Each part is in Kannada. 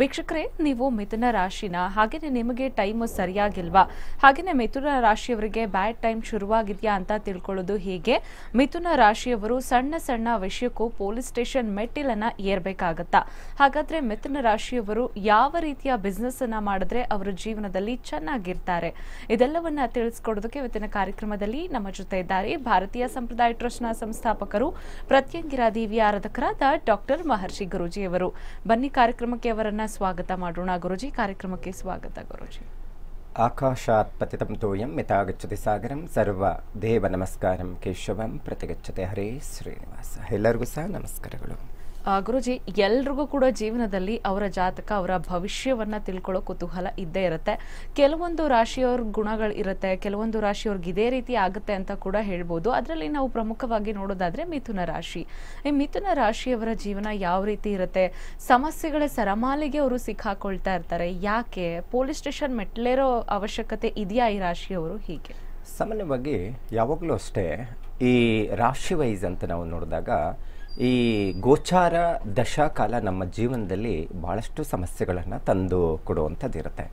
ವೀಕ್ಷಕರೇ ನೀವು ಮಿಥುನ ರಾಶಿನ ಹಾಗೆಯೇ ನಿಮಗೆ ಟೈಮ್ ಸರಿಯಾಗಿಲ್ವಾ ಹಾಗೆಯೇ ಮಿಥುನ ರಾಶಿಯವರಿಗೆ ಬ್ಯಾಡ್ ಟೈಮ್ ಶುರುವಾಗಿದೆಯಾ ಅಂತ ತಿಳ್ಕೊಳ್ಳೋದು ಹೀಗೆ ಮಿಥುನ ರಾಶಿಯವರು ಸಣ್ಣ ಸಣ್ಣ ವಿಷಯಕ್ಕೂ ಪೊಲೀಸ್ ಸ್ಟೇಷನ್ ಮೆಟ್ಟಿಲನ್ನ ಏರ್ಬೇಕಾಗತ್ತಾ ಹಾಗಾದ್ರೆ ಮಿಥುನ ರಾಶಿಯವರು ಯಾವ ರೀತಿಯ ಅನ್ನ ಮಾಡಿದ್ರೆ ಅವರು ಜೀವನದಲ್ಲಿ ಚೆನ್ನಾಗಿರ್ತಾರೆ ಇದೆಲ್ಲವನ್ನ ತಿಳಿಸ್ಕೊಡೋದಕ್ಕೆ ಇವತ್ತಿನ ಕಾರ್ಯಕ್ರಮದಲ್ಲಿ ನಮ್ಮ ಜೊತೆ ಇದ್ದಾರೆ ಭಾರತೀಯ ಸಂಪ್ರದಾಯ ಟ್ರಸ್ಟ್ನ ಸಂಸ್ಥಾಪಕರು ಪ್ರತ್ಯಂಗಿರ ಆರಾಧಕರಾದ ಡಾಕ್ಟರ್ ಮಹರ್ಷಿ ಗುರೂಜಿಯವರು ಬನ್ನಿ ಕಾರ್ಯಕ್ರಮಕ್ಕೆ ಅವರನ್ನು ಸ್ವಾಗತ ಮಾಡೋಣ ಗುರುಜಿ ಕಾರ್ಯಕ್ರಮಕ್ಕೆ ಸ್ವಾಗತ ಗುರುಜಿ ಆಕಾಶಾತ್ ಪತಿತಂ ತೋಯಂ ಮಿತಾಗಚ್ಚತೆ ಸಾಗರಂ ಸರ್ವ ದೇವ ನಮಸ್ಕಾರಂ ಕೇಶವಂ ಪ್ರತಿಗಚ್ಚತೆ ಹರೇ ಶ್ರೀನಿವಾಸ ಎಲ್ಲರಿಗೂ ಸಹ ನಮಸ್ಕಾರಗಳು ಗುರುಜಿ ಎಲ್ರಿಗೂ ಕೂಡ ಜೀವನದಲ್ಲಿ ಅವರ ಜಾತಕ ಅವರ ಭವಿಷ್ಯವನ್ನ ತಿಳ್ಕೊಳ್ಳೋ ಕುತೂಹಲ ಇದ್ದೇ ಇರುತ್ತೆ ಕೆಲವೊಂದು ರಾಶಿಯವ್ರ ಗುಣಗಳು ಇರುತ್ತೆ ಕೆಲವೊಂದು ರಾಶಿಯವ್ರಿಗೆ ಇದೇ ರೀತಿ ಆಗುತ್ತೆ ಅಂತ ಕೂಡ ಹೇಳ್ಬೋದು ಅದರಲ್ಲಿ ನಾವು ಪ್ರಮುಖವಾಗಿ ನೋಡೋದಾದ್ರೆ ಮಿಥುನ ರಾಶಿ ಈ ಮಿಥುನ ರಾಶಿಯವರ ಜೀವನ ಯಾವ ರೀತಿ ಇರುತ್ತೆ ಸಮಸ್ಯೆಗಳ ಸರಮಾಲಿಗೆ ಅವರು ಸಿಕ್ಕಾಕೊಳ್ತಾ ಇರ್ತಾರೆ ಯಾಕೆ ಪೊಲೀಸ್ ಸ್ಟೇಷನ್ ಮೆಟ್ಲೇರೋ ಅವಶ್ಯಕತೆ ಇದೆಯಾ ಈ ರಾಶಿಯವರು ಹೀಗೆ ಸಾಮಾನ್ಯವಾಗಿ ಯಾವಾಗಲೂ ಅಷ್ಟೇ ಈ ರಾಶಿ ವೈಸ್ ಅಂತ ನಾವು ನೋಡಿದಾಗ ಈ ಗೋಚಾರ ದಶಾಕಾಲ ನಮ್ಮ ಜೀವನದಲ್ಲಿ ಭಾಳಷ್ಟು ಸಮಸ್ಯೆಗಳನ್ನು ತಂದು ಕೊಡುವಂಥದ್ದಿರುತ್ತೆ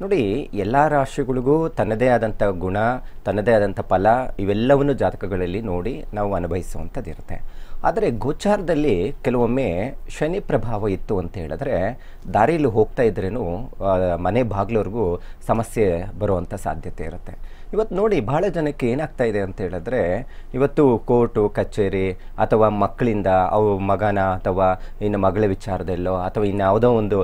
ನೋಡಿ ಎಲ್ಲ ರಾಶಿಗಳಿಗೂ ತನ್ನದೇ ಆದಂಥ ಗುಣ ತನ್ನದೇ ಆದಂಥ ಫಲ ಇವೆಲ್ಲವನ್ನು ಜಾತಕಗಳಲ್ಲಿ ನೋಡಿ ನಾವು ಅನುಭವಿಸುವಂಥದ್ದಿರುತ್ತೆ ಆದರೆ ಗೋಚಾರದಲ್ಲಿ ಕೆಲವೊಮ್ಮೆ ಶನಿ ಪ್ರಭಾವ ಇತ್ತು ಅಂತ ಹೇಳಿದ್ರೆ ದಾರಿಯಲ್ಲಿ ಹೋಗ್ತಾ ಇದ್ರೂ ಮನೆ ಬಾಗಿಲವ್ರಿಗೂ ಸಮಸ್ಯೆ ಬರುವಂಥ ಸಾಧ್ಯತೆ ಇರುತ್ತೆ ಇವತ್ತು ನೋಡಿ ಭಾಳ ಜನಕ್ಕೆ ಏನಾಗ್ತಾ ಇದೆ ಅಂತ ಹೇಳಿದ್ರೆ ಇವತ್ತು ಕೋರ್ಟು ಕಚೇರಿ ಅಥವಾ ಮಕ್ಕಳಿಂದ ಅವು ಮಗನ ಅಥವಾ ಇನ್ನು ಮಗಳ ವಿಚಾರದಲ್ಲೋ ಅಥವಾ ಇನ್ಯಾವುದೋ ಒಂದು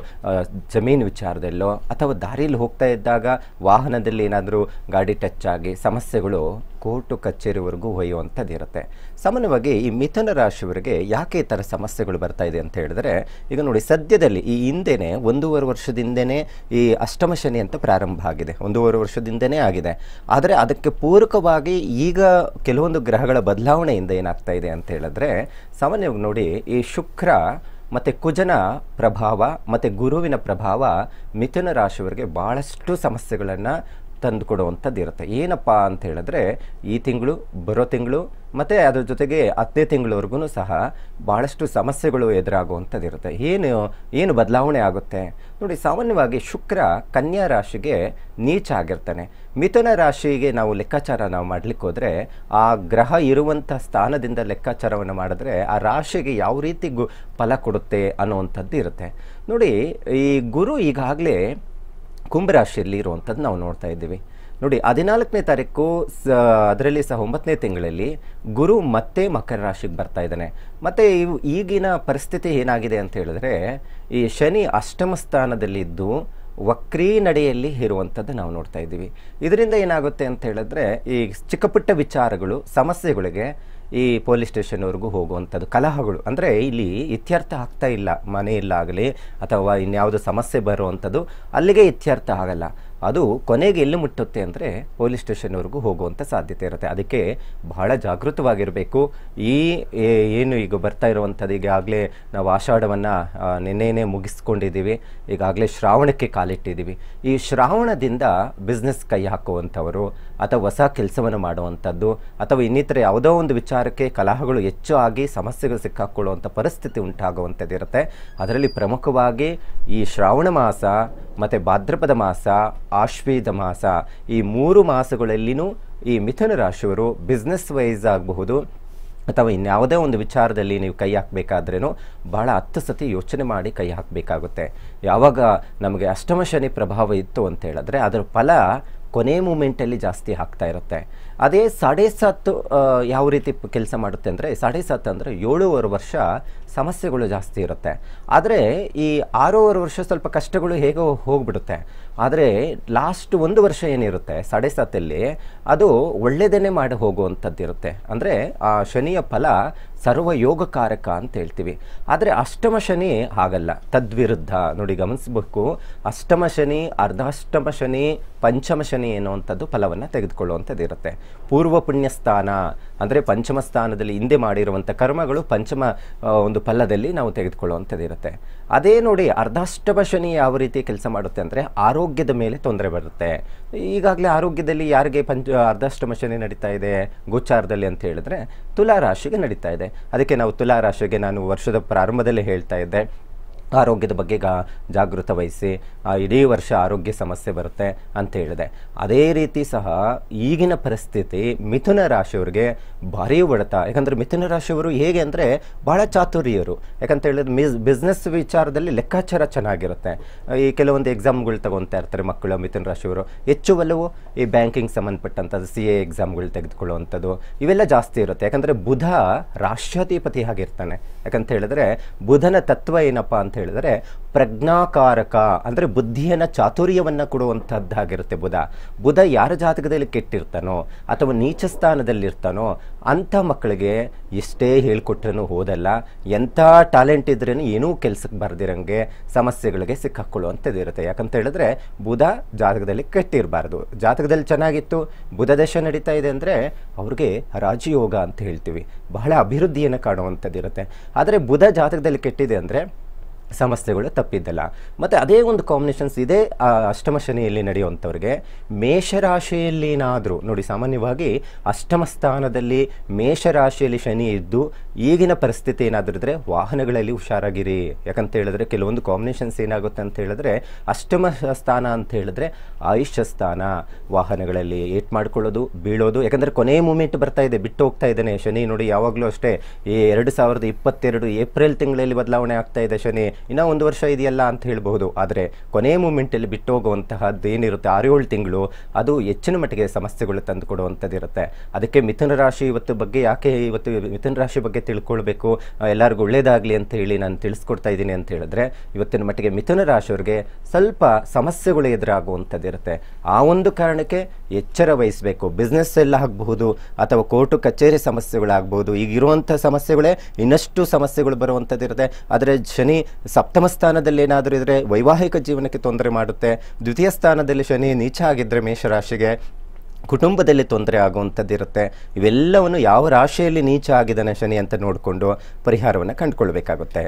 ಜಮೀನು ವಿಚಾರದಲ್ಲೋ ಅಥವಾ ದಾರಿಯಲ್ಲಿ ಹೋಗ್ತಾ ಇದ್ದಾಗ ವಾಹನದಲ್ಲಿ ಏನಾದರೂ ಗಾಡಿ ಟಚ್ ಆಗಿ ಸಮಸ್ಯೆಗಳು ಕೋರ್ಟು ಕಚೇರಿವರೆಗೂ ಒಯ್ಯುವಂಥದ್ದಿರುತ್ತೆ ಸಾಮಾನ್ಯವಾಗಿ ಈ ಮಿಥುನ ರಾಶಿಯವರಿಗೆ ಯಾಕೆ ಈ ಥರ ಸಮಸ್ಯೆಗಳು ಬರ್ತಾ ಇದೆ ಅಂತ ಹೇಳಿದ್ರೆ ಈಗ ನೋಡಿ ಸದ್ಯದಲ್ಲಿ ಈ ಹಿಂದೆನೆ ಒಂದೂವರೆ ವರ್ಷದಿಂದನೇ ಈ ಅಷ್ಟಮ ಶನಿ ಅಂತ ಪ್ರಾರಂಭ ಆಗಿದೆ ಒಂದೂವರೆ ವರ್ಷದಿಂದನೇ ಆಗಿದೆ ಆದರೆ ಅದಕ್ಕೆ ಪೂರಕವಾಗಿ ಈಗ ಕೆಲವೊಂದು ಗ್ರಹಗಳ ಬದಲಾವಣೆಯಿಂದ ಏನಾಗ್ತಾ ಇದೆ ಅಂತ ಹೇಳಿದ್ರೆ ಸಾಮಾನ್ಯವಾಗಿ ನೋಡಿ ಈ ಶುಕ್ರ ಮತ್ತು ಕುಜನ ಪ್ರಭಾವ ಮತ್ತು ಗುರುವಿನ ಪ್ರಭಾವ ಮಿಥುನ ರಾಶಿಯವರಿಗೆ ಭಾಳಷ್ಟು ಸಮಸ್ಯೆಗಳನ್ನು ತಂದು ಕೊಡುವಂಥದ್ದು ಇರುತ್ತೆ ಏನಪ್ಪ ಅಂತ ಹೇಳಿದ್ರೆ ಈ ತಿಂಗಳು ಬರೋ ತಿಂಗಳು ಮತ್ತು ಅದ್ರ ಜೊತೆಗೆ ಹತ್ತನೇ ತಿಂಗಳವರೆಗೂ ಸಹ ಭಾಳಷ್ಟು ಸಮಸ್ಯೆಗಳು ಎದುರಾಗುವಂಥದ್ದು ಇರುತ್ತೆ ಏನು ಏನು ಬದಲಾವಣೆ ಆಗುತ್ತೆ ನೋಡಿ ಸಾಮಾನ್ಯವಾಗಿ ಶುಕ್ರ ಕನ್ಯಾ ರಾಶಿಗೆ ನೀಚ ಆಗಿರ್ತಾನೆ ಮಿಥುನ ರಾಶಿಗೆ ನಾವು ಲೆಕ್ಕಾಚಾರ ನಾವು ಮಾಡಲಿಕ್ಕೆ ಹೋದರೆ ಆ ಗ್ರಹ ಇರುವಂಥ ಸ್ಥಾನದಿಂದ ಲೆಕ್ಕಾಚಾರವನ್ನು ಮಾಡಿದ್ರೆ ಆ ರಾಶಿಗೆ ಯಾವ ರೀತಿ ಗು ಫಲ ಕೊಡುತ್ತೆ ಅನ್ನುವಂಥದ್ದು ಇರುತ್ತೆ ನೋಡಿ ಈ ಗುರು ಈಗಾಗಲೇ ಕುಂಭರಾಶಿಯಲ್ಲಿ ಇರುವಂಥದ್ದು ನಾವು ನೋಡ್ತಾ ಇದ್ದೀವಿ ನೋಡಿ ಹದಿನಾಲ್ಕನೇ ತಾರೀಕು ಸ ಅದರಲ್ಲಿ ಸಹ ಒಂಬತ್ತನೇ ತಿಂಗಳಲ್ಲಿ ಗುರು ಮತ್ತೆ ಮಕರ ರಾಶಿಗೆ ಬರ್ತಾ ಇದ್ದಾನೆ ಮತ್ತು ಈಗಿನ ಪರಿಸ್ಥಿತಿ ಏನಾಗಿದೆ ಅಂತ ಹೇಳಿದ್ರೆ ಈ ಶನಿ ಅಷ್ಟಮ ಸ್ಥಾನದಲ್ಲಿದ್ದು ವಕ್ರೀ ನಡೆಯಲ್ಲಿ ಇರುವಂಥದ್ದು ನಾವು ನೋಡ್ತಾ ಇದ್ದೀವಿ ಇದರಿಂದ ಏನಾಗುತ್ತೆ ಅಂತ ಹೇಳಿದ್ರೆ ಈ ಚಿಕ್ಕಪುಟ್ಟ ವಿಚಾರಗಳು ಸಮಸ್ಯೆಗಳಿಗೆ ಈ ಪೊಲೀಸ್ ಸ್ಟೇಷನ್ವರೆಗೂ ಹೋಗುವಂಥದ್ದು ಕಲಹಗಳು ಅಂದರೆ ಇಲ್ಲಿ ಇತ್ಯರ್ಥ ಆಗ್ತಾ ಇಲ್ಲ ಮನೆಯಲ್ಲಾಗಲಿ ಅಥವಾ ಇನ್ಯಾವುದು ಸಮಸ್ಯೆ ಬರುವಂಥದ್ದು ಅಲ್ಲಿಗೆ ಇತ್ಯರ್ಥ ಆಗಲ್ಲ ಅದು ಕೊನೆಗೆ ಎಲ್ಲಿ ಮುಟ್ಟುತ್ತೆ ಅಂದರೆ ಪೊಲೀಸ್ ಸ್ಟೇಷನ್ವರೆಗೂ ಹೋಗುವಂಥ ಸಾಧ್ಯತೆ ಇರುತ್ತೆ ಅದಕ್ಕೆ ಬಹಳ ಜಾಗೃತವಾಗಿರಬೇಕು ಈ ಏನು ಈಗ ಬರ್ತಾ ಇರುವಂಥದ್ದು ಈಗಾಗಲೇ ನಾವು ಆಷಾಢವನ್ನು ನಿನ್ನೆನೇ ಮುಗಿಸ್ಕೊಂಡಿದ್ದೀವಿ ಈಗಾಗಲೇ ಶ್ರಾವಣಕ್ಕೆ ಕಾಲಿಟ್ಟಿದ್ದೀವಿ ಈ ಶ್ರಾವಣದಿಂದ ಬಿಸ್ನೆಸ್ ಕೈ ಹಾಕುವಂಥವರು ಅಥವಾ ಹೊಸ ಕೆಲಸವನ್ನು ಮಾಡುವಂಥದ್ದು ಅಥವಾ ಇನ್ನಿತರ ಯಾವುದೋ ಒಂದು ವಿಚಾರಕ್ಕೆ ಕಲಹಗಳು ಹೆಚ್ಚು ಆಗಿ ಸಮಸ್ಯೆಗಳು ಸಿಕ್ಕಾಕೊಳ್ಳುವಂಥ ಪರಿಸ್ಥಿತಿ ಉಂಟಾಗುವಂಥದ್ದಿರುತ್ತೆ ಅದರಲ್ಲಿ ಪ್ರಮುಖವಾಗಿ ಈ ಶ್ರಾವಣ ಮಾಸ ಮತ್ತು ಭಾದ್ರಪದ ಮಾಸ ಆಶ್ವೇದ ಮಾಸ ಈ ಮೂರು ಮಾಸಗಳಲ್ಲಿನೂ ಈ ಮಿಥುನ ರಾಶಿಯವರು ಬಿಸ್ನೆಸ್ ವೈಸ್ ಆಗಬಹುದು ಅಥವಾ ಇನ್ಯಾವುದೇ ಒಂದು ವಿಚಾರದಲ್ಲಿ ನೀವು ಕೈ ಹಾಕಬೇಕಾದ್ರೂ ಭಾಳ ಹತ್ತು ಸತಿ ಯೋಚನೆ ಮಾಡಿ ಕೈ ಹಾಕಬೇಕಾಗುತ್ತೆ ಯಾವಾಗ ನಮಗೆ ಅಷ್ಟಮ ಶನಿ ಪ್ರಭಾವ ಇತ್ತು ಅಂತ ಹೇಳಿದ್ರೆ ಅದರ ಫಲ ಕೊನೆ ಮೂಮೆಂಟಲ್ಲಿ ಜಾಸ್ತಿ ಹಾಕ್ತಾ ಇರುತ್ತೆ ಅದೇ ಸಾಡೆ ಸಾತ್ತು ಯಾವ ರೀತಿ ಕೆಲಸ ಮಾಡುತ್ತೆ ಅಂದರೆ ಸಾಡೆ ಸಾತ್ ಅಂದರೆ ಏಳೂವರೆ ವರ್ಷ ಸಮಸ್ಯೆಗಳು ಜಾಸ್ತಿ ಇರುತ್ತೆ ಆದರೆ ಈ ಆರೂವರೆ ವರ್ಷ ಸ್ವಲ್ಪ ಕಷ್ಟಗಳು ಹೇಗೋ ಹೋಗ್ಬಿಡುತ್ತೆ ಆದರೆ ಲಾಸ್ಟ್ ಒಂದು ವರ್ಷ ಏನಿರುತ್ತೆ ಸಾಡೆ ಸಾತಲ್ಲಿ ಅದು ಒಳ್ಳೆಯದೇ ಮಾಡಿ ಹೋಗುವಂಥದ್ದಿರುತ್ತೆ ಅಂದರೆ ಆ ಶನಿಯ ಫಲ ಸರ್ವಯೋಗಕಾರಕ ಅಂತ ಹೇಳ್ತೀವಿ ಆದರೆ ಅಷ್ಟಮ ಶನಿ ಹಾಗಲ್ಲ ತದ್ವಿರುದ್ಧ ನೋಡಿ ಗಮನಿಸಬೇಕು ಅಷ್ಟಮ ಶನಿ ಅರ್ಧಾಷ್ಟಮ ಶನಿ ಪಂಚಮ ಶನಿ ಅನ್ನುವಂಥದ್ದು ಫಲವನ್ನು ತೆಗೆದುಕೊಳ್ಳುವಂಥದ್ದು ಇರುತ್ತೆ ಪೂರ್ವ ಪುಣ್ಯ ಸ್ಥಾನ ಅಂದರೆ ಪಂಚಮ ಸ್ಥಾನದಲ್ಲಿ ಹಿಂದೆ ಮಾಡಿರುವಂಥ ಕರ್ಮಗಳು ಪಂಚಮ ಒಂದು ಫಲದಲ್ಲಿ ನಾವು ತೆಗೆದುಕೊಳ್ಳುವಂಥದ್ದು ಇರುತ್ತೆ ಅದೇ ನೋಡಿ ಅರ್ಧಾಷ್ಟವ ಯಾವ ರೀತಿ ಕೆಲಸ ಮಾಡುತ್ತೆ ಅಂದರೆ ಆರೋಗ್ಯದ ಮೇಲೆ ತೊಂದರೆ ಬರುತ್ತೆ ಈಗಾಗಲೇ ಆರೋಗ್ಯದಲ್ಲಿ ಯಾರಿಗೆ ಪಂಚ ಅರ್ಧಾಷ್ಟಮ ಶನಿ ನಡೀತಾ ಇದೆ ಗೋಚಾರದಲ್ಲಿ ಅಂತ ಹೇಳಿದ್ರೆ ತುಲಾರಾಶಿಗೆ ನಡೀತಾ ಇದೆ ಅದಕ್ಕೆ ನಾವು ತುಲಾ ರಾಶಿಗೆ ನಾನು ವರ್ಷದ ಪ್ರಾರಂಭದಲ್ಲಿ ಹೇಳ್ತಾ ಇದ್ದೆ ಆರೋಗ್ಯದ ಬಗ್ಗೆ ಗಾ ಜಾಗೃತ ವಹಿಸಿ ಇಡೀ ವರ್ಷ ಆರೋಗ್ಯ ಸಮಸ್ಯೆ ಬರುತ್ತೆ ಅಂತ ಹೇಳಿದೆ ಅದೇ ರೀತಿ ಸಹ ಈಗಿನ ಪರಿಸ್ಥಿತಿ ಮಿಥುನ ರಾಶಿಯವರಿಗೆ ಭಾರಿ ಒಡೆತ ಯಾಕಂದರೆ ಮಿಥುನ ರಾಶಿಯವರು ಹೇಗೆ ಅಂದರೆ ಭಾಳ ಚಾತುರ್ಯರು ಯಾಕಂತ ಹೇಳಿದ್ರೆ ಮಿಸ್ ಬಿಸ್ನೆಸ್ ವಿಚಾರದಲ್ಲಿ ಲೆಕ್ಕಾಚಾರ ಚೆನ್ನಾಗಿರುತ್ತೆ ಈ ಕೆಲವೊಂದು ಎಕ್ಸಾಮ್ಗಳು ತಗೊತಾ ಇರ್ತಾರೆ ಮಕ್ಕಳು ಮಿಥುನ ರಾಶಿಯವರು ಹೆಚ್ಚು ಒಲವು ಈ ಬ್ಯಾಂಕಿಂಗ್ ಸಂಬಂಧಪಟ್ಟಂಥದ್ದು ಸಿ ಎ ಎಕ್ಸಾಮ್ಗಳು ತೆಗೆದುಕೊಳ್ಳುವಂಥದ್ದು ಇವೆಲ್ಲ ಜಾಸ್ತಿ ಇರುತ್ತೆ ಯಾಕಂದರೆ ಬುಧ ರಾಷ್ಟ್ರಾಧಿಪತಿ ಆಗಿರ್ತಾನೆ ಯಾಕಂತ ಹೇಳಿದ್ರೆ ಬುಧನ ತತ್ವ ಏನಪ್ಪ ಅಂತ ಹೇಳಿದರೆ ಪ್ರಜ್ಞಾಕಾರಕ ಅಂದರೆ ಬುದ್ಧಿಯನ್ನು ಚಾತುರ್ಯವನ್ನು ಕೊಡುವಂಥದ್ದಾಗಿರುತ್ತೆ ಬುಧ ಬುಧ ಯಾರ ಜಾತಕದಲ್ಲಿ ಕೆಟ್ಟಿರ್ತಾನೋ ಅಥವಾ ನೀಚ ಸ್ಥಾನದಲ್ಲಿರ್ತಾನೋ ಅಂಥ ಮಕ್ಕಳಿಗೆ ಎಷ್ಟೇ ಹೇಳ್ಕೊಟ್ರೂ ಹೋದಲ್ಲ ಎಂಥ ಟ್ಯಾಲೆಂಟ್ ಇದ್ರೂ ಏನೂ ಕೆಲಸಕ್ಕೆ ಬರ್ದಿರಂಗೆ ಸಮಸ್ಯೆಗಳಿಗೆ ಸಿಕ್ಕಾಕೊಳ್ಳುವಂಥದ್ದು ಇರುತ್ತೆ ಯಾಕಂತ ಹೇಳಿದ್ರೆ ಬುಧ ಜಾತಕದಲ್ಲಿ ಕೆಟ್ಟಿರಬಾರ್ದು ಜಾತಕದಲ್ಲಿ ಚೆನ್ನಾಗಿತ್ತು ಬುಧ ದಶ ನಡೀತಾ ಇದೆ ಅಂದರೆ ಅವ್ರಿಗೆ ರಾಜಯೋಗ ಅಂತ ಹೇಳ್ತೀವಿ ಬಹಳ ಅಭಿವೃದ್ಧಿಯನ್ನು ಕಾಣುವಂಥದ್ದು ಇರುತ್ತೆ ಆದರೆ ಬುಧ ಜಾತಕದಲ್ಲಿ ಕೆಟ್ಟಿದೆ ಅಂದರೆ ಸಮಸ್ಯೆಗಳು ತಪ್ಪಿದ್ದಲ್ಲ ಮತ್ತು ಅದೇ ಒಂದು ಕಾಂಬಿನೇಷನ್ಸ್ ಇದೆ ಅಷ್ಟಮ ಶನಿಯಲ್ಲಿ ನಡೆಯುವಂಥವ್ರಿಗೆ ಮೇಷರಾಶಿಯಲ್ಲಿ ಏನಾದರೂ ನೋಡಿ ಸಾಮಾನ್ಯವಾಗಿ ಅಷ್ಟಮ ಸ್ಥಾನದಲ್ಲಿ ಮೇಷರಾಶಿಯಲ್ಲಿ ಶನಿ ಇದ್ದು ಈಗಿನ ಪರಿಸ್ಥಿತಿ ಏನಾದರೂ ಇದ್ದರೆ ವಾಹನಗಳಲ್ಲಿ ಹುಷಾರಾಗಿರಿ ಯಾಕಂತ ಹೇಳಿದ್ರೆ ಕೆಲವೊಂದು ಕಾಂಬಿನೇಷನ್ಸ್ ಏನಾಗುತ್ತೆ ಅಂತ ಹೇಳಿದ್ರೆ ಅಷ್ಟಮ ಸ್ಥಾನ ಅಂತ ಹೇಳಿದ್ರೆ ಆಯುಷ್ಯ ಸ್ಥಾನ ವಾಹನಗಳಲ್ಲಿ ಏಟ್ ಮಾಡ್ಕೊಳ್ಳೋದು ಬೀಳೋದು ಯಾಕಂದರೆ ಕೊನೆಯ ಮೂಮೆಂಟ್ ಬರ್ತಾ ಇದೆ ಬಿಟ್ಟು ಹೋಗ್ತಾ ಇದ್ದಾನೆ ಶನಿ ನೋಡಿ ಯಾವಾಗಲೂ ಅಷ್ಟೇ ಈ ಎರಡು ಸಾವಿರದ ಇಪ್ಪತ್ತೆರಡು ಏಪ್ರಿಲ್ ತಿಂಗಳಲ್ಲಿ ಬದಲಾವಣೆ ಆಗ್ತಾ ಇದೆ ಶನಿ ಇನ್ನೂ ಒಂದು ವರ್ಷ ಇದೆಯಲ್ಲ ಅಂತ ಹೇಳಬಹುದು ಆದರೆ ಕೊನೆ ಮೂಮೆಂಟಲ್ಲಿ ಬಿಟ್ಟೋಗುವಂತಹದ್ದು ಏನಿರುತ್ತೆ ಏಳು ತಿಂಗಳು ಅದು ಹೆಚ್ಚಿನ ಮಟ್ಟಿಗೆ ಸಮಸ್ಯೆಗಳು ತಂದು ಕೊಡುವಂಥದ್ದಿರುತ್ತೆ ಅದಕ್ಕೆ ಮಿಥುನ ರಾಶಿ ಇವತ್ತು ಬಗ್ಗೆ ಯಾಕೆ ಇವತ್ತು ಮಿಥುನ ರಾಶಿ ಬಗ್ಗೆ ತಿಳ್ಕೊಳ್ಬೇಕು ಎಲ್ಲರಿಗೂ ಒಳ್ಳೇದಾಗಲಿ ಅಂತ ಹೇಳಿ ನಾನು ತಿಳಿಸ್ಕೊಡ್ತಾ ಇದ್ದೀನಿ ಅಂತ ಹೇಳಿದ್ರೆ ಇವತ್ತಿನ ಮಟ್ಟಿಗೆ ಮಿಥುನ ರಾಶಿಯವ್ರಿಗೆ ಸ್ವಲ್ಪ ಸಮಸ್ಯೆಗಳು ಎದುರಾಗುವಂಥದ್ದಿರುತ್ತೆ ಆ ಒಂದು ಕಾರಣಕ್ಕೆ ಎಚ್ಚರ ವಹಿಸಬೇಕು ಬಿಸ್ನೆಸ್ ಎಲ್ಲ ಆಗಬಹುದು ಅಥವಾ ಕೋರ್ಟು ಕಚೇರಿ ಸಮಸ್ಯೆಗಳಾಗಬಹುದು ಈಗಿರುವಂಥ ಸಮಸ್ಯೆಗಳೇ ಇನ್ನಷ್ಟು ಸಮಸ್ಯೆಗಳು ಬರುವಂಥದ್ದಿರುತ್ತೆ ಆದರೆ ಶನಿ ಸಪ್ತಮ ಸ್ಥಾನದಲ್ಲಿ ಏನಾದರೂ ಇದ್ರೆ ವೈವಾಹಿಕ ಜೀವನಕ್ಕೆ ತೊಂದರೆ ಮಾಡುತ್ತೆ ದ್ವಿತೀಯ ಸ್ಥಾನದಲ್ಲಿ ಶನಿ ನೀಚ ಆಗಿದ್ರೆ ಮೇಷರಾಶಿಗೆ ಕುಟುಂಬದಲ್ಲಿ ತೊಂದರೆ ಆಗುವಂಥದ್ದಿರುತ್ತೆ ಇವೆಲ್ಲವನ್ನು ಯಾವ ರಾಶಿಯಲ್ಲಿ ನೀಚ ಆಗಿದ್ದಾನೆ ಶನಿ ಅಂತ ನೋಡಿಕೊಂಡು ಪರಿಹಾರವನ್ನು ಕಂಡುಕೊಳ್ಬೇಕಾಗುತ್ತೆ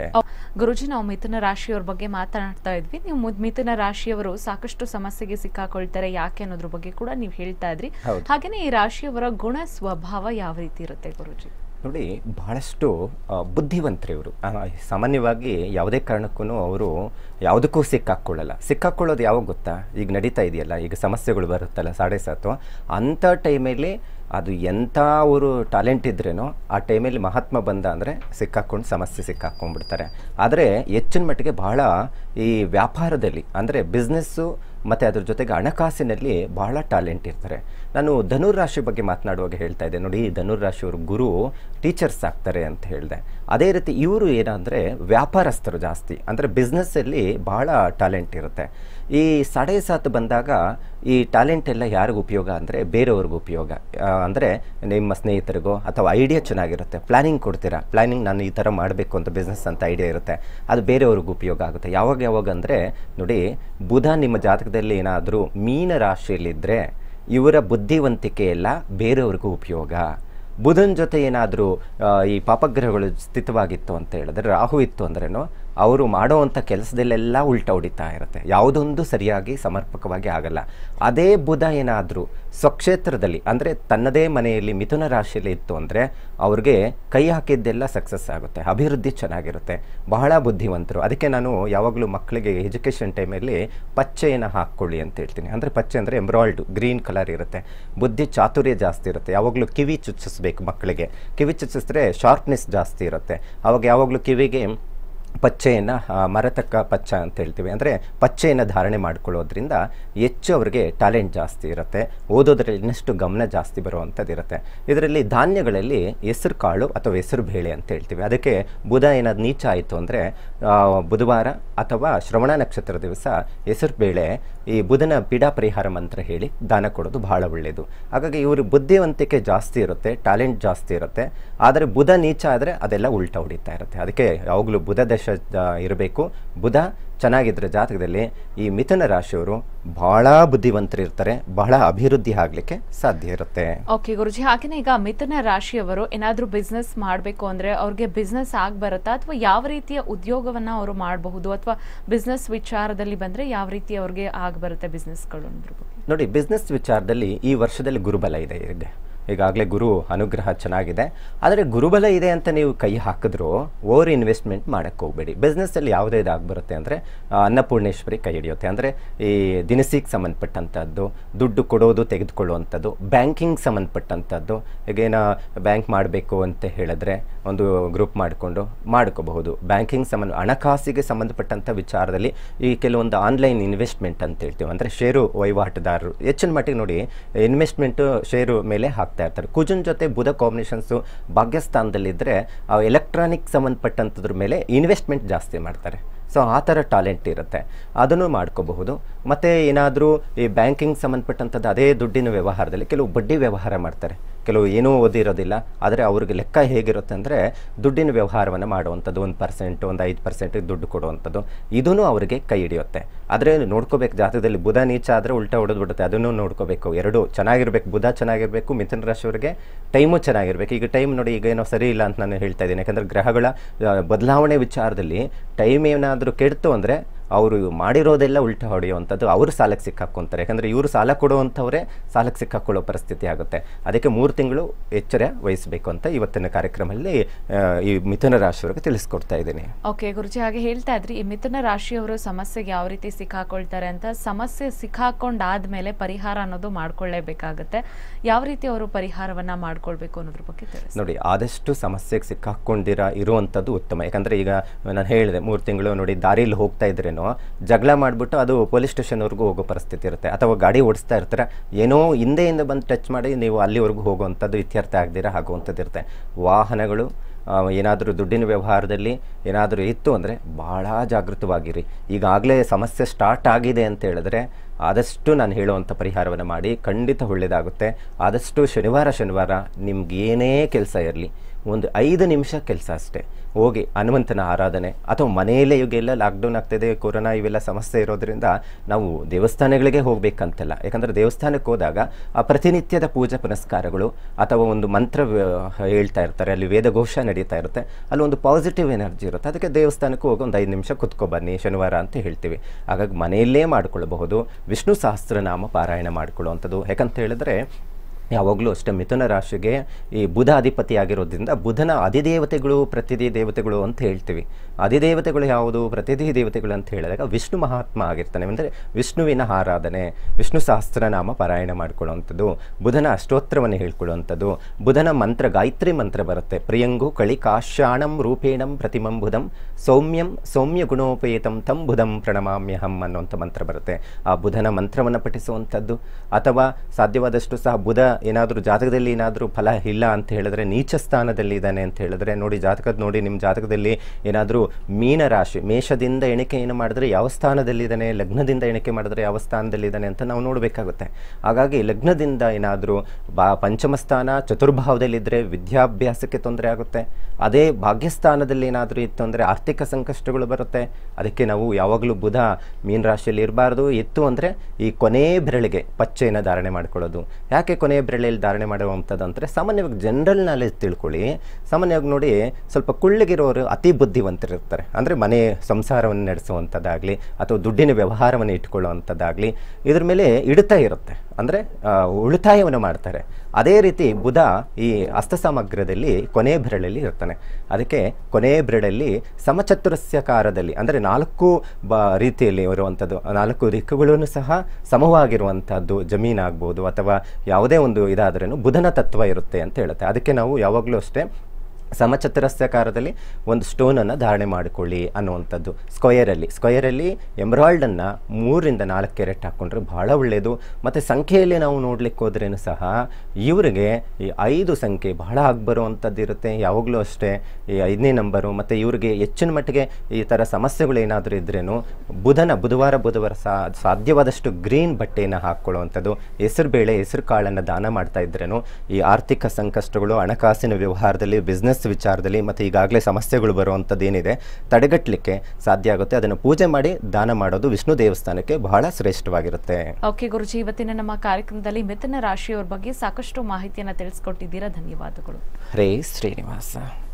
ಗುರುಜಿ ನಾವು ಮಿಥುನ ರಾಶಿಯವ್ರ ಬಗ್ಗೆ ಮಾತನಾಡ್ತಾ ಇದ್ವಿ ನೀವು ಮಿಥುನ ರಾಶಿಯವರು ಸಾಕಷ್ಟು ಸಮಸ್ಯೆಗೆ ಸಿಕ್ಕಾಕೊಳ್ತಾರೆ ಯಾಕೆ ಅನ್ನೋದ್ರ ಬಗ್ಗೆ ಕೂಡ ನೀವು ಹೇಳ್ತಾ ಇದ್ರಿ ಹಾಗೇನೆ ಈ ರಾಶಿಯವರ ಗುಣ ಸ್ವಭಾವ ಯಾವ ರೀತಿ ಇರುತ್ತೆ ಗುರುಜಿ ನೋಡಿ ಬಹಳಷ್ಟು ಇವರು ಸಾಮಾನ್ಯವಾಗಿ ಯಾವುದೇ ಕಾರಣಕ್ಕೂ ಅವರು ಯಾವುದಕ್ಕೂ ಸಿಕ್ಕಾಕ್ಕೊಳ್ಳಲ್ಲ ಸಿಕ್ಕಾಕ್ಕೊಳ್ಳೋದು ಯಾವಾಗ ಗೊತ್ತಾ ಈಗ ನಡೀತಾ ಇದೆಯಲ್ಲ ಈಗ ಸಮಸ್ಯೆಗಳು ಬರುತ್ತಲ್ಲ ಸಾಡೆ ಸಾತು ಅಂಥ ಟೈಮಲ್ಲಿ ಅದು ಎಂಥ ಅವರು ಟ್ಯಾಲೆಂಟ್ ಇದ್ರೇನು ಆ ಟೈಮಲ್ಲಿ ಮಹಾತ್ಮ ಬಂದ ಅಂದರೆ ಸಿಕ್ಕಾಕ್ಕೊಂಡು ಸಮಸ್ಯೆ ಸಿಕ್ಕಾಕ್ಕೊಂಡ್ಬಿಡ್ತಾರೆ ಆದರೆ ಹೆಚ್ಚಿನ ಮಟ್ಟಿಗೆ ಬಹಳ ಈ ವ್ಯಾಪಾರದಲ್ಲಿ ಅಂದರೆ ಬಿಸ್ನೆಸ್ಸು ಮತ್ತು ಅದ್ರ ಜೊತೆಗೆ ಹಣಕಾಸಿನಲ್ಲಿ ಬಹಳ ಟ್ಯಾಲೆಂಟ್ ಇರ್ತಾರೆ ನಾನು ಧನುರ್ ರಾಶಿ ಬಗ್ಗೆ ಮಾತನಾಡುವಾಗ ಹೇಳ್ತಾ ಇದ್ದೆ ನೋಡಿ ಧನುರ್ ರಾಶಿಯವ್ರ ಗುರು ಟೀಚರ್ಸ್ ಆಗ್ತಾರೆ ಅಂತ ಹೇಳಿದೆ ಅದೇ ರೀತಿ ಇವರು ಏನಂದರೆ ವ್ಯಾಪಾರಸ್ಥರು ಜಾಸ್ತಿ ಅಂದರೆ ಬಿಸ್ನೆಸ್ಸಲ್ಲಿ ಭಾಳ ಟ್ಯಾಲೆಂಟ್ ಇರುತ್ತೆ ಈ ಸಡೆ ಸಾತ್ ಬಂದಾಗ ಈ ಟ್ಯಾಲೆಂಟ್ ಎಲ್ಲ ಯಾರಿಗೂ ಉಪಯೋಗ ಅಂದರೆ ಬೇರೆಯವ್ರಿಗೂ ಉಪಯೋಗ ಅಂದರೆ ನಿಮ್ಮ ಸ್ನೇಹಿತರಿಗೋ ಅಥವಾ ಐಡಿಯಾ ಚೆನ್ನಾಗಿರುತ್ತೆ ಪ್ಲ್ಯಾನಿಂಗ್ ಕೊಡ್ತೀರಾ ಪ್ಲ್ಯಾನಿಂಗ್ ನಾನು ಈ ಥರ ಮಾಡಬೇಕು ಅಂತ ಬಿಸ್ನೆಸ್ ಅಂತ ಐಡಿಯಾ ಇರುತ್ತೆ ಅದು ಬೇರೆಯವ್ರಿಗೂ ಉಪಯೋಗ ಆಗುತ್ತೆ ಯಾವಾಗ ಯಾವಾಗ ಅಂದರೆ ನೋಡಿ ಬುಧ ನಿಮ್ಮ ಜಾತಕದಲ್ಲಿ ಏನಾದರೂ ಮೀನ ರಾಶಿಯಲ್ಲಿದ್ದರೆ ಇವರ ಬುದ್ಧಿವಂತಿಕೆ ಎಲ್ಲ ಬೇರೆಯವ್ರಿಗೂ ಉಪಯೋಗ ಬುಧನ ಜೊತೆ ಏನಾದರೂ ಈ ಪಾಪಗ್ರಹಗಳು ಸ್ಥಿತವಾಗಿತ್ತು ಅಂತ ಹೇಳಿದ್ರೆ ರಾಹು ಇತ್ತು ಅಂದ್ರೇನು ಅವರು ಮಾಡೋವಂಥ ಕೆಲಸದಲ್ಲೆಲ್ಲ ಉಲ್ಟ ಹೊಡಿತಾ ಇರುತ್ತೆ ಯಾವುದೊಂದು ಸರಿಯಾಗಿ ಸಮರ್ಪಕವಾಗಿ ಆಗಲ್ಲ ಅದೇ ಬುಧ ಏನಾದರೂ ಸ್ವಕ್ಷೇತ್ರದಲ್ಲಿ ಅಂದರೆ ತನ್ನದೇ ಮನೆಯಲ್ಲಿ ಮಿಥುನ ರಾಶಿಯಲ್ಲಿ ಇತ್ತು ಅಂದರೆ ಅವ್ರಿಗೆ ಕೈ ಹಾಕಿದ್ದೆಲ್ಲ ಸಕ್ಸಸ್ ಆಗುತ್ತೆ ಅಭಿವೃದ್ಧಿ ಚೆನ್ನಾಗಿರುತ್ತೆ ಬಹಳ ಬುದ್ಧಿವಂತರು ಅದಕ್ಕೆ ನಾನು ಯಾವಾಗಲೂ ಮಕ್ಕಳಿಗೆ ಎಜುಕೇಷನ್ ಟೈಮಲ್ಲಿ ಪಚ್ಚೆಯನ್ನು ಹಾಕ್ಕೊಳ್ಳಿ ಅಂತ ಹೇಳ್ತೀನಿ ಅಂದರೆ ಪಚ್ಚೆ ಅಂದರೆ ಎಂಬ್ರಾಯ್ಡ್ ಗ್ರೀನ್ ಕಲರ್ ಇರುತ್ತೆ ಬುದ್ಧಿ ಚಾತುರ್ಯ ಜಾಸ್ತಿ ಇರುತ್ತೆ ಯಾವಾಗಲೂ ಕಿವಿ ಚುಚ್ಚಿಸ್ಬೇಕು ಮಕ್ಕಳಿಗೆ ಕಿವಿ ಚುಚ್ಚಿಸಿದ್ರೆ ಶಾರ್ಪ್ನೆಸ್ ಜಾಸ್ತಿ ಇರುತ್ತೆ ಅವಾಗ ಯಾವಾಗಲೂ ಕಿವಿಗೆ ಪಚ್ಚೆಯನ್ನು ಮರತಕ್ಕ ಪಚ್ಚ ಅಂತ ಹೇಳ್ತೀವಿ ಅಂದರೆ ಪಚ್ಚೆಯನ್ನು ಧಾರಣೆ ಮಾಡ್ಕೊಳ್ಳೋದ್ರಿಂದ ಹೆಚ್ಚು ಅವರಿಗೆ ಟ್ಯಾಲೆಂಟ್ ಜಾಸ್ತಿ ಇರುತ್ತೆ ಓದೋದ್ರಲ್ಲಿ ಇನ್ನಷ್ಟು ಗಮನ ಜಾಸ್ತಿ ಬರುವಂಥದ್ದು ಇರುತ್ತೆ ಇದರಲ್ಲಿ ಧಾನ್ಯಗಳಲ್ಲಿ ಹೆಸರು ಕಾಳು ಅಥವಾ ಹೆಸರು ಬೇಳೆ ಅಂತ ಹೇಳ್ತೀವಿ ಅದಕ್ಕೆ ಬುಧ ಏನಾದ್ರು ನೀಚ ಆಯಿತು ಅಂದರೆ ಬುಧವಾರ ಅಥವಾ ಶ್ರವಣ ನಕ್ಷತ್ರ ದಿವಸ ಹೆಸರು ಬೇಳೆ ಈ ಬುಧನ ಪೀಡಾ ಪರಿಹಾರ ಮಂತ್ರ ಹೇಳಿ ದಾನ ಕೊಡೋದು ಬಹಳ ಒಳ್ಳೆಯದು ಹಾಗಾಗಿ ಇವರು ಬುದ್ಧಿವಂತಿಕೆ ಜಾಸ್ತಿ ಇರುತ್ತೆ ಟ್ಯಾಲೆಂಟ್ ಜಾಸ್ತಿ ಇರುತ್ತೆ ಆದರೆ ಬುಧ ನೀಚ ಆದರೆ ಅದೆಲ್ಲ ಉಲ್ಟಾ ಹೊಡಿತಾ ಇರುತ್ತೆ ಅದಕ್ಕೆ ಯಾವಾಗಲೂ ಬುಧ ದಶ ಇರಬೇಕು ಬುಧ ಚೆನ್ನಾಗಿದ್ದರೆ ಜಾತಕದಲ್ಲಿ ಈ ಮಿಥುನ ರಾಶಿಯವರು ಬಹಳ ಬುದ್ಧಿವಂತರಿರ್ತಾರೆ ಬಹಳ ಅಭಿವೃದ್ಧಿ ಆಗ್ಲಿಕ್ಕೆ ಸಾಧ್ಯ ಇರುತ್ತೆ ಓಕೆ ಗುರುಜಿ ಹಾಗೆಯೇ ಈಗ ಮಿಥುನ ರಾಶಿಯವರು ಏನಾದರೂ ಬಿಸ್ನೆಸ್ ಮಾಡಬೇಕು ಅಂದರೆ ಅವ್ರಿಗೆ ಬಿಸ್ನೆಸ್ ಆಗಿ ಬರುತ್ತಾ ಅಥವಾ ಯಾವ ರೀತಿಯ ಉದ್ಯೋಗವನ್ನು ಅವರು ಮಾಡಬಹುದು ಅಥವಾ ಬಿಸ್ನೆಸ್ ವಿಚಾರದಲ್ಲಿ ಬಂದರೆ ಯಾವ ರೀತಿ ಅವ್ರಿಗೆ ಆಗಿ ಬರುತ್ತೆ ಬಿಸ್ನೆಸ್ಗಳು ನೋಡಿ ಬಿಸ್ನೆಸ್ ವಿಚಾರದಲ್ಲಿ ಈ ವರ್ಷದಲ್ಲಿ ಗುರುಬಲ ಇದೆ ಈಗಾಗಲೇ ಗುರು ಅನುಗ್ರಹ ಚೆನ್ನಾಗಿದೆ ಆದರೆ ಗುರುಬಲ ಇದೆ ಅಂತ ನೀವು ಕೈ ಹಾಕಿದ್ರೂ ಓವರ್ ಇನ್ವೆಸ್ಟ್ಮೆಂಟ್ ಮಾಡೋಕ್ಕೆ ಹೋಗಬೇಡಿ ಬಿಸ್ನೆಸ್ಸಲ್ಲಿ ಯಾವುದೇ ಇದಾಗಿ ಬರುತ್ತೆ ಅಂದರೆ ಅನ್ನಪೂರ್ಣೇಶ್ವರಿ ಕೈ ಹಿಡಿಯುತ್ತೆ ಅಂದರೆ ಈ ದಿನಸಿಗೆ ಸಂಬಂಧಪಟ್ಟಂಥದ್ದು ದುಡ್ಡು ಕೊಡೋದು ತೆಗೆದುಕೊಳ್ಳುವಂಥದ್ದು ಬ್ಯಾಂಕಿಂಗ್ ಸಂಬಂಧಪಟ್ಟಂಥದ್ದು ಈಗೇನ ಬ್ಯಾಂಕ್ ಮಾಡಬೇಕು ಅಂತ ಹೇಳಿದ್ರೆ ಒಂದು ಗ್ರೂಪ್ ಮಾಡಿಕೊಂಡು ಮಾಡ್ಕೋಬಹುದು ಬ್ಯಾಂಕಿಂಗ್ ಸಂಬಂಧ ಹಣಕಾಸಿಗೆ ಸಂಬಂಧಪಟ್ಟಂಥ ವಿಚಾರದಲ್ಲಿ ಈ ಕೆಲವೊಂದು ಆನ್ಲೈನ್ ಇನ್ವೆಸ್ಟ್ಮೆಂಟ್ ಅಂತ ಹೇಳ್ತೀವಿ ಅಂದರೆ ಷೇರು ವಹಿವಾಟುದಾರರು ಹೆಚ್ಚಿನ ಮಟ್ಟಿಗೆ ನೋಡಿ ಇನ್ವೆಸ್ಟ್ಮೆಂಟು ಷೇರು ಮೇಲೆ ಹಾಕ್ತಾರೆ ಆಗ್ತಾ ಇರ್ತಾರೆ ಕುಜನ್ ಜೊತೆ ಬುಧ ಕಾಂಬಿನೇಷನ್ಸು ಭಾಗ್ಯಸ್ಥಾನದಲ್ಲಿದ್ದರೆ ಎಲೆಕ್ಟ್ರಾನಿಕ್ ಸಂಬಂಧಪಟ್ಟಂಥದ್ರ ಮೇಲೆ ಇನ್ವೆಸ್ಟ್ಮೆಂಟ್ ಜಾಸ್ತಿ ಮಾಡ್ತಾರೆ ಸೊ ಆ ಥರ ಟ್ಯಾಲೆಂಟ್ ಇರುತ್ತೆ ಅದನ್ನು ಮಾಡ್ಕೋಬಹುದು ಮತ್ತು ಏನಾದರೂ ಈ ಬ್ಯಾಂಕಿಂಗ್ ಸಂಬಂಧಪಟ್ಟಂಥದ್ದು ಅದೇ ದುಡ್ಡಿನ ವ್ಯವಹಾರದಲ್ಲಿ ಕೆಲವು ಬಡ್ಡಿ ವ್ಯವಹಾರ ಮಾಡ್ತಾರೆ ಕೆಲವು ಏನೂ ಓದಿರೋದಿಲ್ಲ ಆದರೆ ಅವ್ರಿಗೆ ಲೆಕ್ಕ ಹೇಗಿರುತ್ತೆ ಅಂದರೆ ದುಡ್ಡಿನ ವ್ಯವಹಾರವನ್ನು ಮಾಡುವಂಥದ್ದು ಒಂದು ಪರ್ಸೆಂಟ್ ಒಂದು ಐದು ಪರ್ಸೆಂಟಿಗೆ ದುಡ್ಡು ಕೊಡುವಂಥದ್ದು ಇದೂ ಅವರಿಗೆ ಕೈ ಹಿಡಿಯುತ್ತೆ ಆದರೆ ನೋಡ್ಕೋಬೇಕು ಜಾತಕದಲ್ಲಿ ಬುಧ ನೀಚ ಆದರೆ ಉಲ್ಟಾ ಬಿಡುತ್ತೆ ಅದನ್ನು ನೋಡ್ಕೋಬೇಕು ಎರಡು ಚೆನ್ನಾಗಿರಬೇಕು ಬುಧ ಚೆನ್ನಾಗಿರಬೇಕು ಮಿಥುನ ರಾಶಿಯವರಿಗೆ ಟೈಮು ಚೆನ್ನಾಗಿರಬೇಕು ಈಗ ಟೈಮ್ ನೋಡಿ ಈಗ ಏನೋ ಸರಿ ಇಲ್ಲ ಅಂತ ನಾನು ಹೇಳ್ತಾ ಇದ್ದೀನಿ ಯಾಕಂದರೆ ಗ್ರಹಗಳ ಬದಲಾವಣೆ ವಿಚಾರದಲ್ಲಿ ಟೈಮ್ ಏನಾದರೂ ಕೆಡ್ತು ಅಂದರೆ ಅವರು ಮಾಡಿರೋದೆಲ್ಲ ಉಲ್ಟ ಹೊಡೆಯುವಂಥದ್ದು ಅವರು ಸಾಲಕ್ಕೆ ಸಿಕ್ಕಾಕ್ಕೊಂತಾರೆ ಯಾಕಂದರೆ ಇವರು ಸಾಲ ಕೊಡುವಂಥವರೇ ಸಾಲಕ್ಕೆ ಸಿಕ್ಕಾಕೊಳ್ಳೋ ಪರಿಸ್ಥಿತಿ ಆಗುತ್ತೆ ಅದಕ್ಕೆ ಮೂರು ತಿಂಗಳು ಎಚ್ಚರ ವಹಿಸಬೇಕು ಅಂತ ಇವತ್ತಿನ ಕಾರ್ಯಕ್ರಮದಲ್ಲಿ ಈ ಮಿಥುನ ರಾಶಿಯವರಿಗೆ ತಿಳಿಸ್ಕೊಡ್ತಾ ಇದ್ದೀನಿ ಓಕೆ ಗುರುಜಿ ಹಾಗೆ ಹೇಳ್ತಾ ಇದ್ರಿ ಈ ಮಿಥುನ ರಾಶಿಯವರು ಸಮಸ್ಯೆಗೆ ಯಾವ ರೀತಿ ಸಿಕ್ಕಾಕೊಳ್ತಾರೆ ಅಂತ ಸಮಸ್ಯೆ ಸಿಕ್ಕಾಕೊಂಡಾದ್ಮೇಲೆ ಪರಿಹಾರ ಅನ್ನೋದು ಮಾಡ್ಕೊಳ್ಳೇಬೇಕಾಗುತ್ತೆ ಯಾವ ರೀತಿ ಅವರು ಪರಿಹಾರವನ್ನ ಮಾಡ್ಕೊಳ್ಬೇಕು ಅನ್ನೋದ್ರ ಬಗ್ಗೆ ನೋಡಿ ಆದಷ್ಟು ಸಮಸ್ಯೆಗೆ ಸಿಕ್ಕಾಕೊಂಡಿರ ಇರುವಂಥದ್ದು ಉತ್ತಮ ಯಾಕಂದ್ರೆ ಈಗ ನಾನು ಹೇಳಿದೆ ಮೂರು ತಿಂಗಳು ನೋಡಿ ದಾರಿಯಲ್ಲಿ ಹೋಗ್ತಾ ಇದ್ರೆ ಏನು ಜಗಳ ಮಾಡಿಬಿಟ್ಟು ಅದು ಪೊಲೀಸ್ ಸ್ಟೇಷನ್ವರೆಗೂ ಹೋಗೋ ಪರಿಸ್ಥಿತಿ ಇರುತ್ತೆ ಅಥವಾ ಗಾಡಿ ಓಡಿಸ್ತಾ ಇರ್ತಾರೆ ಏನೋ ಹಿಂದೆಯಿಂದ ಬಂದು ಟಚ್ ಮಾಡಿ ನೀವು ಅಲ್ಲಿವರೆಗೂ ಹೋಗುವಂಥದ್ದು ಇತ್ಯರ್ಥ ಆಗದಿರ ಆಗುವಂಥದ್ದು ಇರುತ್ತೆ ವಾಹನಗಳು ಏನಾದರೂ ದುಡ್ಡಿನ ವ್ಯವಹಾರದಲ್ಲಿ ಏನಾದರೂ ಇತ್ತು ಅಂದರೆ ಭಾಳ ಜಾಗೃತವಾಗಿರಿ ಈಗಾಗಲೇ ಸಮಸ್ಯೆ ಸ್ಟಾರ್ಟ್ ಆಗಿದೆ ಅಂತ ಹೇಳಿದ್ರೆ ಆದಷ್ಟು ನಾನು ಹೇಳುವಂಥ ಪರಿಹಾರವನ್ನು ಮಾಡಿ ಖಂಡಿತ ಒಳ್ಳೆಯದಾಗುತ್ತೆ ಆದಷ್ಟು ಶನಿವಾರ ಶನಿವಾರ ನಿಮ್ಗೇನೇ ಕೆಲಸ ಇರಲಿ ಒಂದು ಐದು ನಿಮಿಷ ಕೆಲಸ ಅಷ್ಟೇ ಹೋಗಿ ಹನುಮಂತನ ಆರಾಧನೆ ಅಥವಾ ಮನೆಯಲ್ಲೇ ಇವಾಗೆಲ್ಲ ಲಾಕ್ಡೌನ್ ಆಗ್ತಾಯಿದೆ ಕೊರೋನಾ ಇವೆಲ್ಲ ಸಮಸ್ಯೆ ಇರೋದರಿಂದ ನಾವು ದೇವಸ್ಥಾನಗಳಿಗೆ ಹೋಗಬೇಕಂತಲ್ಲ ಯಾಕಂದರೆ ದೇವಸ್ಥಾನಕ್ಕೆ ಹೋದಾಗ ಆ ಪ್ರತಿನಿತ್ಯದ ಪೂಜಾ ಪುನಸ್ಕಾರಗಳು ಅಥವಾ ಒಂದು ಮಂತ್ರ ಹೇಳ್ತಾ ಇರ್ತಾರೆ ಅಲ್ಲಿ ಘೋಷ ನಡೀತಾ ಇರುತ್ತೆ ಅಲ್ಲಿ ಒಂದು ಪಾಸಿಟಿವ್ ಎನರ್ಜಿ ಇರುತ್ತೆ ಅದಕ್ಕೆ ದೇವಸ್ಥಾನಕ್ಕೆ ಹೋಗಿ ಒಂದು ಐದು ನಿಮಿಷ ಬನ್ನಿ ಶನಿವಾರ ಅಂತ ಹೇಳ್ತೀವಿ ಹಾಗಾಗಿ ಮನೆಯಲ್ಲೇ ಮಾಡ್ಕೊಳ್ಬಹುದು ವಿಷ್ಣು ಸಹಸ್ರನಾಮ ಪಾರಾಯಣ ಮಾಡ್ಕೊಳ್ಳೋ ಯಾಕಂತ ಹೇಳಿದ್ರೆ ಯಾವಾಗಲೂ ಅಷ್ಟೇ ಮಿಥುನ ರಾಶಿಗೆ ಈ ಬುಧ ಅಧಿಪತಿ ಆಗಿರೋದ್ರಿಂದ ಬುಧನ ಅಧಿದೇವತೆಗಳು ಪ್ರತಿಧಿ ದೇವತೆಗಳು ಅಂತ ಹೇಳ್ತೀವಿ ಅಧಿದೇವತೆಗಳು ಯಾವುದು ಪ್ರತಿದಿ ದೇವತೆಗಳು ಅಂತ ಹೇಳಿದಾಗ ವಿಷ್ಣು ಮಹಾತ್ಮ ಆಗಿರ್ತಾನೆ ಅಂದರೆ ವಿಷ್ಣುವಿನ ಆರಾಧನೆ ವಿಷ್ಣು ಸಹಸ್ರನಾಮ ಪಾರಾಯಣ ಮಾಡ್ಕೊಳ್ಳೋವಂಥದ್ದು ಬುಧನ ಅಷ್ಟೋತ್ರವನ್ನು ಹೇಳ್ಕೊಳ್ಳುವಂಥದ್ದು ಬುಧನ ಮಂತ್ರ ಗಾಯತ್ರಿ ಮಂತ್ರ ಬರುತ್ತೆ ಪ್ರಿಯಂಗು ಕಳಿಕಾಶಾಣಂ ರೂಪೇಣಂ ಪ್ರತಿಮಂ ಬುಧಂ ಸೌಮ್ಯಂ ಸೌಮ್ಯ ಗುಣೋಪೇತಂ ತಂ ಬುಧಂ ಪ್ರಣಮಾಮ್ಯಹಂ ಅನ್ನುವಂಥ ಮಂತ್ರ ಬರುತ್ತೆ ಆ ಬುಧನ ಮಂತ್ರವನ್ನು ಪಠಿಸುವಂಥದ್ದು ಅಥವಾ ಸಾಧ್ಯವಾದಷ್ಟು ಸಹ ಬುಧ ಏನಾದರೂ ಜಾತಕದಲ್ಲಿ ಏನಾದರೂ ಫಲ ಇಲ್ಲ ಅಂತ ಹೇಳಿದ್ರೆ ನೀಚ ಸ್ಥಾನದಲ್ಲಿ ಇದ್ದಾನೆ ಅಂತ ಹೇಳಿದ್ರೆ ನೋಡಿ ಜಾತಕದ ನೋಡಿ ನಿಮ್ಮ ಜಾತಕದಲ್ಲಿ ಏನಾದರೂ ಮೀನರಾಶಿ ಮೇಷದಿಂದ ಎಣಿಕೆ ಏನು ಮಾಡಿದ್ರೆ ಯಾವ ಸ್ಥಾನದಲ್ಲಿದ್ದಾನೆ ಲಗ್ನದಿಂದ ಎಣಿಕೆ ಮಾಡಿದ್ರೆ ಯಾವ ಸ್ಥಾನದಲ್ಲಿದ್ದಾನೆ ಅಂತ ನಾವು ನೋಡಬೇಕಾಗುತ್ತೆ ಹಾಗಾಗಿ ಲಗ್ನದಿಂದ ಏನಾದರೂ ಬಾ ಪಂಚಮ ಸ್ಥಾನ ಚತುರ್ಭಾವದಲ್ಲಿದ್ದರೆ ವಿದ್ಯಾಭ್ಯಾಸಕ್ಕೆ ತೊಂದರೆ ಆಗುತ್ತೆ ಅದೇ ಭಾಗ್ಯಸ್ಥಾನದಲ್ಲಿ ಏನಾದರೂ ಇತ್ತು ಅಂದರೆ ಆರ್ಥಿಕ ಸಂಕಷ್ಟಗಳು ಬರುತ್ತೆ ಅದಕ್ಕೆ ನಾವು ಯಾವಾಗಲೂ ಬುಧ ಮೀನ ರಾಶಿಯಲ್ಲಿ ಇರಬಾರ್ದು ಇತ್ತು ಅಂದರೆ ಈ ಕೊನೆ ಬೆರಳಿಗೆ ಪಚ್ಚೆಯನ್ನು ಧಾರಣೆ ಮಾಡಿಕೊಳ್ಳೋದು ಯಾಕೆ ಕೊನೆ ಲೈಬ್ರರಿಯಲ್ಲಿ ಧಾರಣೆ ಮಾಡುವಂಥದ್ದು ಅಂದರೆ ಸಾಮಾನ್ಯವಾಗಿ ಜನರಲ್ ನಾಲೆಜ್ ತಿಳ್ಕೊಳ್ಳಿ ಸಾಮಾನ್ಯವಾಗಿ ನೋಡಿ ಸ್ವಲ್ಪ ಕುಳ್ಳಗಿರೋರು ಅತಿ ಬುದ್ಧಿವಂತರಿರ್ತಾರೆ ಅಂದರೆ ಮನೆ ಸಂಸಾರವನ್ನು ನಡೆಸುವಂಥದ್ದಾಗಲಿ ಅಥವಾ ದುಡ್ಡಿನ ವ್ಯವಹಾರವನ್ನು ಇಟ್ಕೊಳ್ಳುವಂಥದ್ದಾಗಲಿ ಇದ್ರ ಮೇಲೆ ಹಿಡಿತ ಇರುತ್ತೆ ಅಂದರೆ ಉಳಿತಾಯವನ್ನು ಮಾಡ್ತಾರೆ ಅದೇ ರೀತಿ ಬುಧ ಈ ಸಮಗ್ರದಲ್ಲಿ ಕೊನೆ ಬೆರಳಲ್ಲಿ ಇರ್ತಾನೆ ಅದಕ್ಕೆ ಕೊನೆ ಬೆರಳಲ್ಲಿ ಕಾರದಲ್ಲಿ ಅಂದರೆ ನಾಲ್ಕು ಬ ರೀತಿಯಲ್ಲಿ ಇರುವಂಥದ್ದು ನಾಲ್ಕು ದಿಕ್ಕುಗಳನ್ನು ಸಹ ಸಮವಾಗಿರುವಂಥದ್ದು ಜಮೀನಾಗ್ಬೋದು ಅಥವಾ ಯಾವುದೇ ಒಂದು ಇದಾದ್ರೂ ಬುಧನ ತತ್ವ ಇರುತ್ತೆ ಅಂತ ಹೇಳುತ್ತೆ ಅದಕ್ಕೆ ನಾವು ಯಾವಾಗಲೂ ಅಷ್ಟೇ ಕಾರದಲ್ಲಿ ಒಂದು ಸ್ಟೋನನ್ನು ಧಾರಣೆ ಮಾಡಿಕೊಳ್ಳಿ ಅನ್ನುವಂಥದ್ದು ಸ್ಕ್ವಯರಲ್ಲಿ ಸ್ಕ್ವಯರಲ್ಲಿ ಎಂಬ್ರಾಯ್ಡನ್ನು ಮೂರರಿಂದ ನಾಲ್ಕು ಕೆರೆಟ್ ಹಾಕ್ಕೊಂಡ್ರೆ ಭಾಳ ಒಳ್ಳೆಯದು ಮತ್ತು ಸಂಖ್ಯೆಯಲ್ಲಿ ನಾವು ನೋಡಲಿಕ್ಕೆ ಹೋದ್ರೇನು ಸಹ ಇವರಿಗೆ ಈ ಐದು ಸಂಖ್ಯೆ ಬಹಳ ಆಗಿ ಇರುತ್ತೆ ಯಾವಾಗಲೂ ಅಷ್ಟೇ ಈ ಐದನೇ ನಂಬರು ಮತ್ತು ಇವರಿಗೆ ಹೆಚ್ಚಿನ ಮಟ್ಟಿಗೆ ಈ ಥರ ಸಮಸ್ಯೆಗಳು ಏನಾದರೂ ಇದ್ರೇನು ಬುಧನ ಬುಧವಾರ ಬುಧವಾರ ಸಾಧ್ಯವಾದಷ್ಟು ಗ್ರೀನ್ ಬಟ್ಟೆಯನ್ನು ಹಾಕ್ಕೊಳ್ಳುವಂಥದ್ದು ಹೆಸರು ಬೇಳೆ ಹೆಸರು ಕಾಳನ್ನು ದಾನ ಮಾಡ್ತಾ ಇದ್ರೇನು ಈ ಆರ್ಥಿಕ ಸಂಕಷ್ಟಗಳು ಹಣಕಾಸಿನ ವ್ಯವಹಾರದಲ್ಲಿ ಬಿಸ್ನೆಸ್ ಬಿಸ್ನೆಸ್ ವಿಚಾರದಲ್ಲಿ ಮತ್ತು ಈಗಾಗಲೇ ಸಮಸ್ಯೆಗಳು ಬರುವಂಥದ್ದು ಏನಿದೆ ತಡೆಗಟ್ಟಲಿಕ್ಕೆ ಸಾಧ್ಯ ಆಗುತ್ತೆ ಅದನ್ನು ಪೂಜೆ ಮಾಡಿ ದಾನ ಮಾಡೋದು ವಿಷ್ಣು ದೇವಸ್ಥಾನಕ್ಕೆ ಬಹಳ ಶ್ರೇಷ್ಠವಾಗಿರುತ್ತೆ ಓಕೆ ಗುರುಜಿ ಇವತ್ತಿನ ನಮ್ಮ ಕಾರ್ಯಕ್ರಮದಲ್ಲಿ ಮಿಥುನ ರಾಶಿಯವ್ರ ಬಗ್ಗೆ ಸಾಕಷ್ಟು ಮಾಹಿತಿಯನ್ನು ತಿಳಿಸ್ಕೊಟ್ಟಿದ್ದೀರಾ ಧನ್ಯವಾದಗಳು ರೇ ಶ್ರೀನಿವಾಸ